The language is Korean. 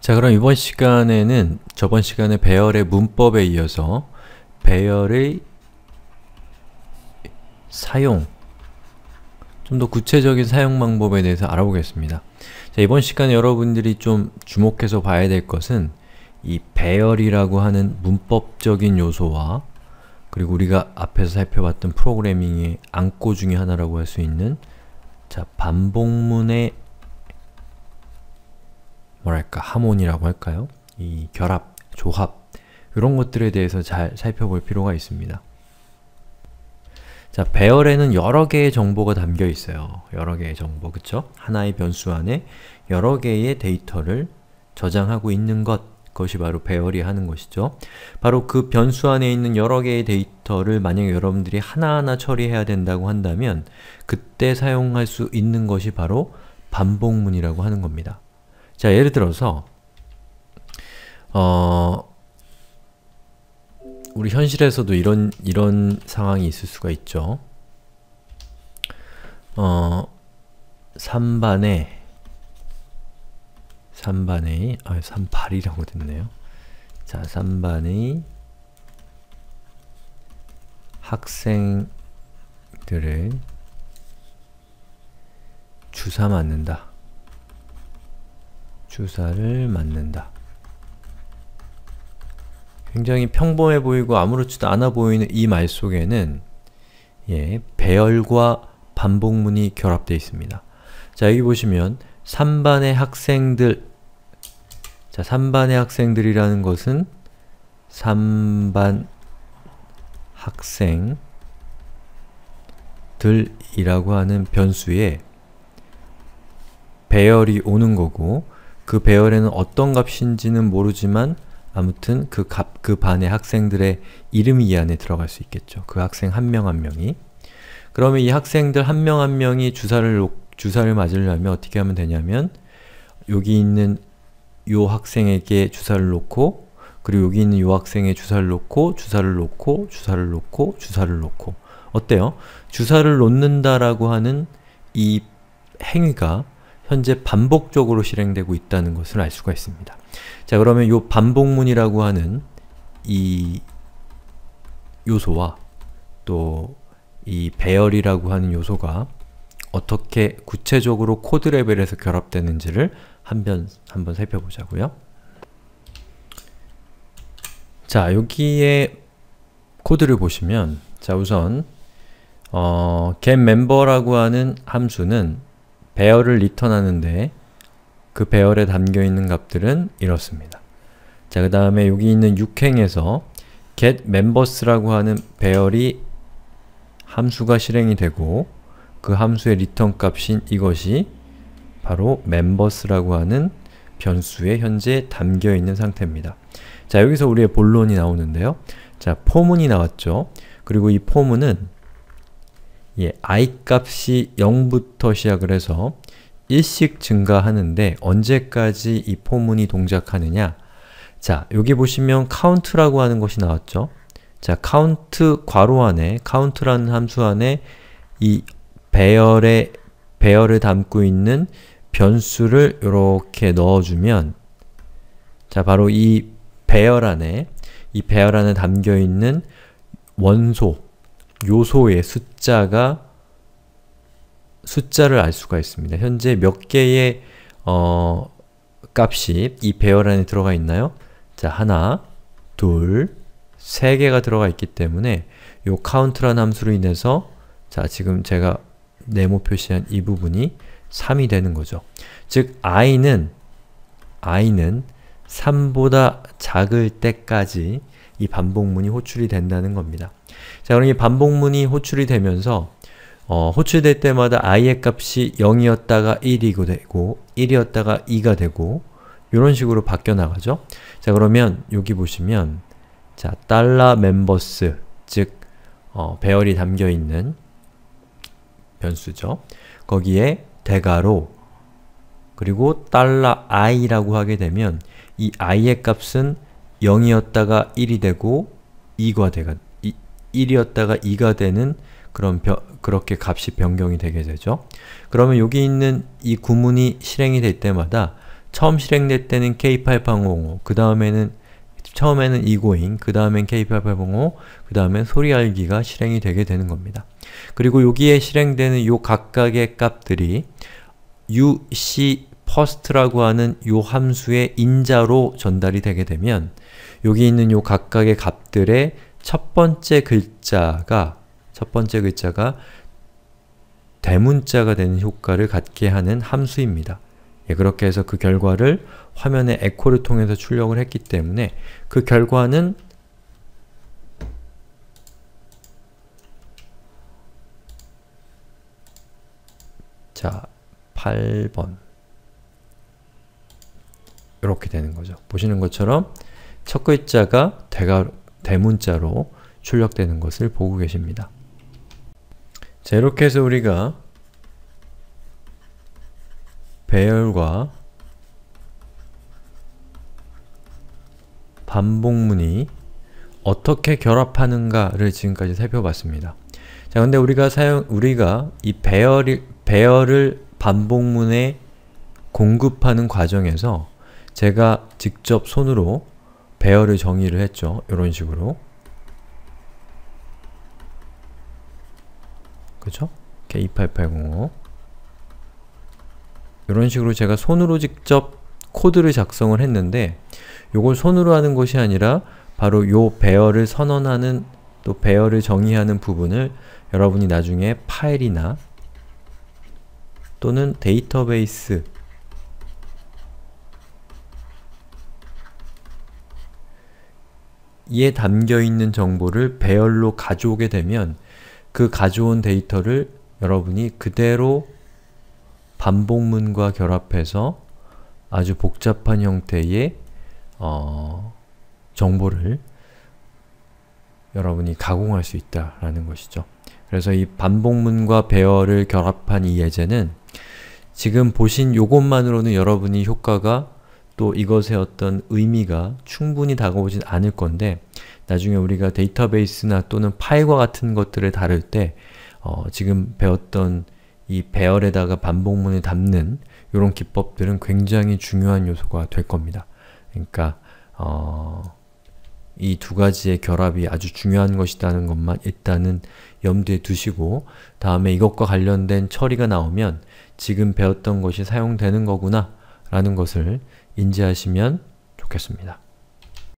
자 그럼 이번 시간에는 저번 시간에 배열의 문법에 이어서 배열의 사용 좀 더 구체적인 사용 방법에 대해서 알아보겠습니다. 자 이번 시간에 여러분들이 좀 주목해서 봐야 될 것은 이 배열이라고 하는 문법적인 요소와 그리고 우리가 앞에서 살펴봤던 프로그래밍의 안고 중의 하나라고 할 수 있는 자 반복문의 뭐랄까 하모니라고 할까요? 이 결합, 조합 이런 것들에 대해서 잘 살펴볼 필요가 있습니다. 자, 배열에는 여러 개의 정보가 담겨 있어요. 여러 개의 정보, 그쵸? 하나의 변수 안에 여러 개의 데이터를 저장하고 있는 것, 그것이 바로 배열이 하는 것이죠. 바로 그 변수 안에 있는 여러 개의 데이터를 만약 여러분들이 하나하나 처리해야 된다고 한다면 그때 사용할 수 있는 것이 바로 반복문이라고 하는 겁니다. 자, 예를 들어서 어 우리 현실에서도 이런 이런 상황이 있을 수가 있죠. 어 3반에 3반의 아 38이라고 됐네요. 자, 3반의 학생들을 주사 맞는다. 주사를 맞는다. 굉장히 평범해 보이고 아무렇지도 않아 보이는 이 말 속에는 예, 배열과 반복문이 결합되어 있습니다. 자, 여기 보시면 3반의 학생들 자, 3반의 학생들이라는 것은 3반 학생들이라고 하는 변수에 배열이 오는 거고 그 배열에는 어떤 값인지는 모르지만 아무튼 그 값, 그 반의 학생들의 이름이 이 안에 들어갈 수 있겠죠. 그 학생 한 명한 한 명이. 그러면 이 학생들 한 명 한 명이 주사를, 주사를 맞으려면 어떻게 하면 되냐면 여기 있는 요 학생에게 주사를 놓고 그리고 여기 있는 요 학생에 주사를 놓고 주사를 놓고 주사를 놓고 주사를 놓고 어때요? 주사를 놓는다라고 하는 이 행위가 현재 반복적으로 실행되고 있다는 것을 알 수가 있습니다. 자 그러면 이 반복문이라고 하는 이 요소와 또 이 배열이라고 하는 요소가 어떻게 구체적으로 코드 레벨에서 결합되는지를 한 번 한번 살펴보자고요. 자 여기에 코드를 보시면 자 우선 어, getMember라고 하는 함수는 배열을 리턴하는데 그 배열에 담겨있는 값들은 이렇습니다. 자, 그 다음에 여기 있는 육행에서 getMembers라고 하는 배열이 함수가 실행이 되고 그 함수의 리턴 값인 이것이 바로 members라고 하는 변수에 현재 담겨있는 상태입니다. 자, 여기서 우리의 본론이 나오는데요. 자, 포문이 나왔죠. 그리고 이 포문은 예, i 값이 0부터 시작을 해서 1씩 증가하는데 언제까지 이 포문이 동작하느냐 자, 여기 보시면 count라고 하는 것이 나왔죠? 자, count 괄호 안에 count라는 함수 안에 이 배열의 배열을 담고 있는 변수를 이렇게 넣어주면 자, 바로 이 배열 안에 이 배열 안에 담겨있는 원소 요소의 숫자가 숫자를 알 수가 있습니다. 현재 몇 개의 어, 값이 이 배열 안에 들어가 있나요? 자, 하나, 둘, 세 개가 들어가 있기 때문에 요 c o u 라는 함수로 인해서 자, 지금 제가 네모 표시한 이 부분이 3이 되는 거죠. 즉, i는 i는 3보다 작을 때까지 이 반복문이 호출이 된다는 겁니다. 자, 그럼 이 반복문이 호출이 되면서 어, 호출될 때마다 i의 값이 0이었다가 1이고 되고 1이었다가 2가 되고 이런 식으로 바뀌어 나가죠. 자, 그러면 여기 보시면 자, 달러 멤버스 즉 어, 배열이 담겨 있는 변수죠. 거기에 대가로 그리고 달러 i라고 하게 되면 이 i의 값은 0이었다가 1이 되고 2가 되가 1이었다가 2가 되는 그런 벼, 그렇게 값이 변경이 되게 되죠. 그러면 여기 있는 이 구문이 실행이 될 때마다 처음 실행될 때는 K8805, 그 다음에는 처음에는 이고잉, 그 다음엔 K8805, 그 다음엔 소리 알기가 실행이 되게 되는 겁니다. 그리고 여기에 실행되는 요 각각의 값들이 UC first라고 하는 요 함수의 인자로 전달이 되게 되면 여기 있는 요 각각의 값들의 첫 번째 글자가 첫 번째 글자가 대문자가 되는 효과를 갖게 하는 함수입니다. 예, 그렇게 해서 그 결과를 화면에 에코를 통해서 출력을 했기 때문에 그 결과는 자, 8번 이렇게 되는 거죠. 보시는 것처럼 첫 글자가 대가, 대문자로 출력되는 것을 보고 계십니다. 자, 이렇게 해서 우리가 배열과 반복문이 어떻게 결합하는가를 지금까지 살펴봤습니다. 자, 근데 우리가 사용, 우리가 이 배열이, 배열을 반복문에 공급하는 과정에서 제가 직접 손으로 배열을 정의를 했죠. 이런 식으로. 그쵸? K28805 이런 식으로 제가 손으로 직접 코드를 작성을 했는데 요걸 손으로 하는 것이 아니라 바로 요 배열을 선언하는 또 배열을 정의하는 부분을 여러분이 나중에 파일이나 또는 데이터베이스 이에 담겨있는 정보를 배열로 가져오게 되면 그 가져온 데이터를 여러분이 그대로 반복문과 결합해서 아주 복잡한 형태의 어, 정보를 여러분이 가공할 수 있다라는 것이죠. 그래서 이 반복문과 배열을 결합한 이 예제는 지금 보신 요것만으로는 여러분이 효과가 또 이것의 어떤 의미가 충분히 다가오진 않을 건데 나중에 우리가 데이터베이스나 또는 파일과 같은 것들을 다룰 때 어, 지금 배웠던 이 배열에다가 반복문을 담는 이런 기법들은 굉장히 중요한 요소가 될 겁니다. 그러니까 어, 이 두 가지의 결합이 아주 중요한 것이라는 것만 일단은 염두에 두시고 다음에 이것과 관련된 처리가 나오면 지금 배웠던 것이 사용되는 거구나 라는 것을 인지하시면 좋겠습니다.